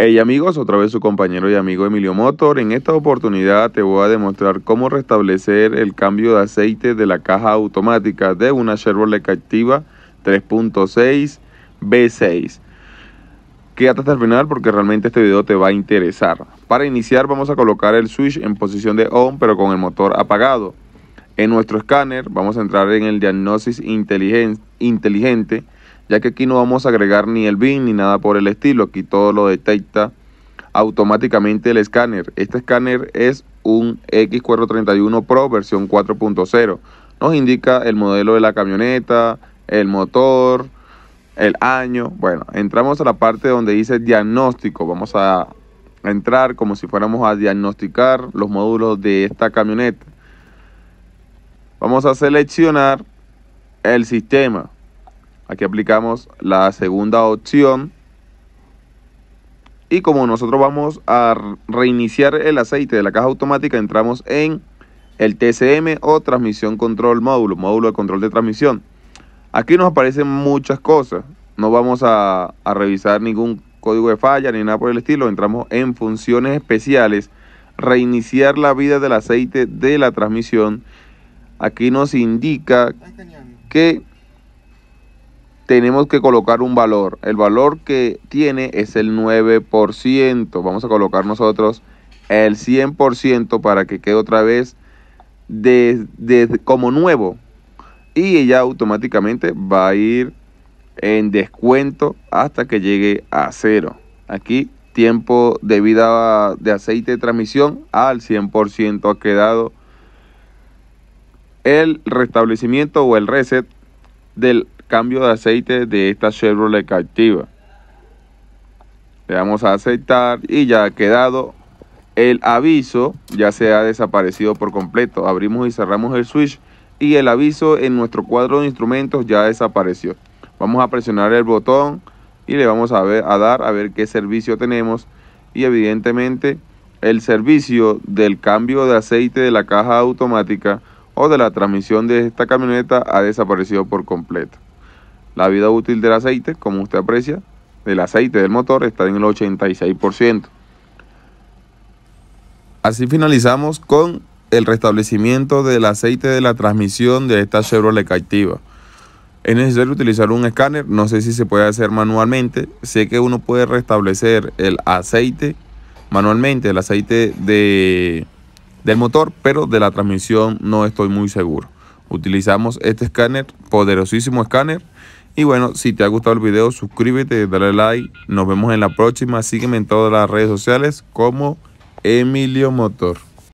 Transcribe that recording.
Hey amigos, otra vez su compañero y amigo Emilio Motor. En esta oportunidad te voy a demostrar cómo restablecer el cambio de aceite de la caja automática de una Chevrolet Captiva 3.6 b 6 Quédate hasta el final porque realmente este video te va a interesar. Para iniciar vamos a colocar el switch en posición de ON pero con el motor apagado. En nuestro escáner vamos a entrar en el diagnóstico inteligente ya que aquí no vamos a agregar ni el BIN ni nada por el estilo, aquí todo lo detecta automáticamente el escáner. Este escáner es un X431 Pro versión 4.0. Nos indica el modelo de la camioneta, el motor, el año. Bueno, entramos a la parte donde dice diagnóstico. Vamos a entrar como si fuéramos a diagnosticar los módulos de esta camioneta. Vamos a seleccionar el sistema. Aquí aplicamos la segunda opción. Y como nosotros vamos a reiniciar el aceite de la caja automática, entramos en el TCM o transmisión control módulo, módulo de control de transmisión. Aquí nos aparecen muchas cosas. No vamos a, revisar ningún código de falla ni nada por el estilo. Entramos en funciones especiales, reiniciar la vida del aceite de la transmisión. Aquí nos indica que tenemos que colocar un valor. El valor que tiene es el 9%. Vamos a colocar nosotros el 100% para que quede otra vez de, como nuevo. Y ya automáticamente va a ir en descuento hasta que llegue a cero. Aquí tiempo de vida de aceite de transmisión al 100% ha quedado el restablecimiento o el reset del cambio de aceite de esta Chevrolet Activa Le damos a aceptar y ya ha quedado el aviso, ya se ha desaparecido por completo. Abrimos y cerramos el switch y el aviso en nuestro cuadro de instrumentos ya desapareció. Vamos a presionar el botón y le vamos a, ver, a dar a ver qué servicio tenemos y evidentemente el servicio del cambio de aceite de la caja automática o de la transmisión de esta camioneta ha desaparecido por completo. La vida útil del aceite, como usted aprecia, del aceite del motor está en el 86%. Así finalizamos con el restablecimiento del aceite de la transmisión de esta Chevrolet Captiva. Es necesario utilizar un escáner, no sé si se puede hacer manualmente, sé que uno puede restablecer el aceite manualmente, el aceite de, del motor, pero de la transmisión no estoy muy seguro. Utilizamos este escáner, poderosísimo escáner, y bueno, si te ha gustado el video, suscríbete, dale like. Nos vemos en la próxima. Sígueme en todas las redes sociales como Emilio Motor.